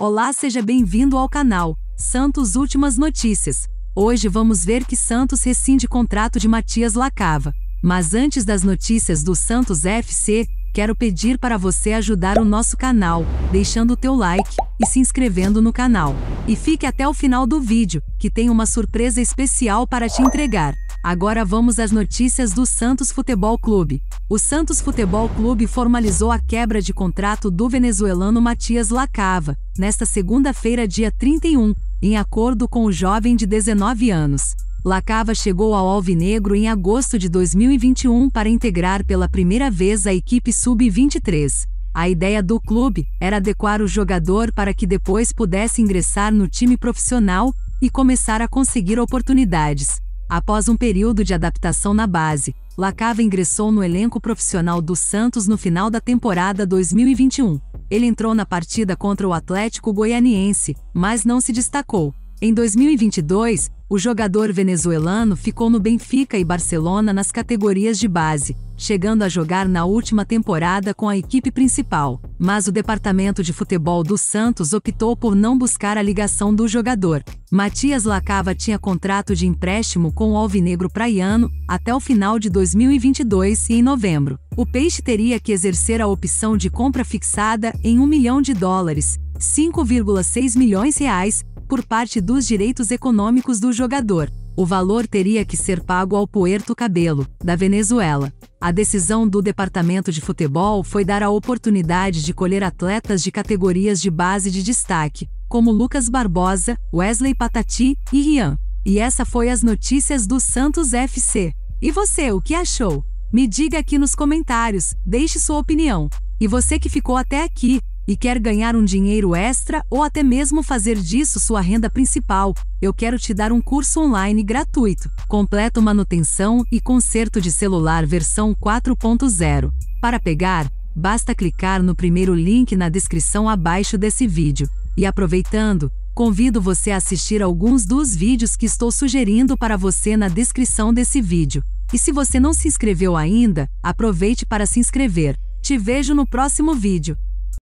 Olá, seja bem-vindo ao canal Santos Últimas Notícias. Hoje vamos ver que Santos rescinde contrato de Matias Lacava. Mas antes das notícias do Santos FC, quero pedir para você ajudar o nosso canal, deixando o teu like e se inscrevendo no canal. E fique até o final do vídeo, que tem uma surpresa especial para te entregar. Agora vamos às notícias do Santos Futebol Clube. O Santos Futebol Clube formalizou a quebra de contrato do venezuelano Matias Lacava, nesta segunda-feira, dia 31, em acordo com o jovem de 19 anos. Lacava chegou ao Alvinegro em agosto de 2021 para integrar pela primeira vez a equipe sub-23. A ideia do clube era adequar o jogador para que depois pudesse ingressar no time profissional e começar a conseguir oportunidades. Após um período de adaptação na base, Lacava ingressou no elenco profissional do Santos no final da temporada 2021. Ele entrou na partida contra o Atlético Goianiense, mas não se destacou. Em 2022, o jogador venezuelano ficou no Benfica e Barcelona nas categorias de base, chegando a jogar na última temporada com a equipe principal, mas o departamento de futebol do Santos optou por não buscar a ligação do jogador. Matias Lacava tinha contrato de empréstimo com o Alvinegro Praiano até o final de 2022 e em novembro. O Peixe teria que exercer a opção de compra fixada em 1 milhão de dólares, 5,6 milhões reais, por parte dos direitos econômicos do jogador. O valor teria que ser pago ao Puerto Cabelo, da Venezuela. A decisão do Departamento de Futebol foi dar a oportunidade de colher atletas de categorias de base de destaque, como Lucas Barbosa, Wesley Patati e Rian. E essa foi as notícias do Santos FC. E você, o que achou? Me diga aqui nos comentários, deixe sua opinião. E você que ficou até aqui, e quer ganhar um dinheiro extra ou até mesmo fazer disso sua renda principal, eu quero te dar um curso online gratuito, completo manutenção e conserto de celular versão 4.0. Para pegar, basta clicar no primeiro link na descrição abaixo desse vídeo. E aproveitando, convido você a assistir alguns dos vídeos que estou sugerindo para você na descrição desse vídeo. E se você não se inscreveu ainda, aproveite para se inscrever. Te vejo no próximo vídeo.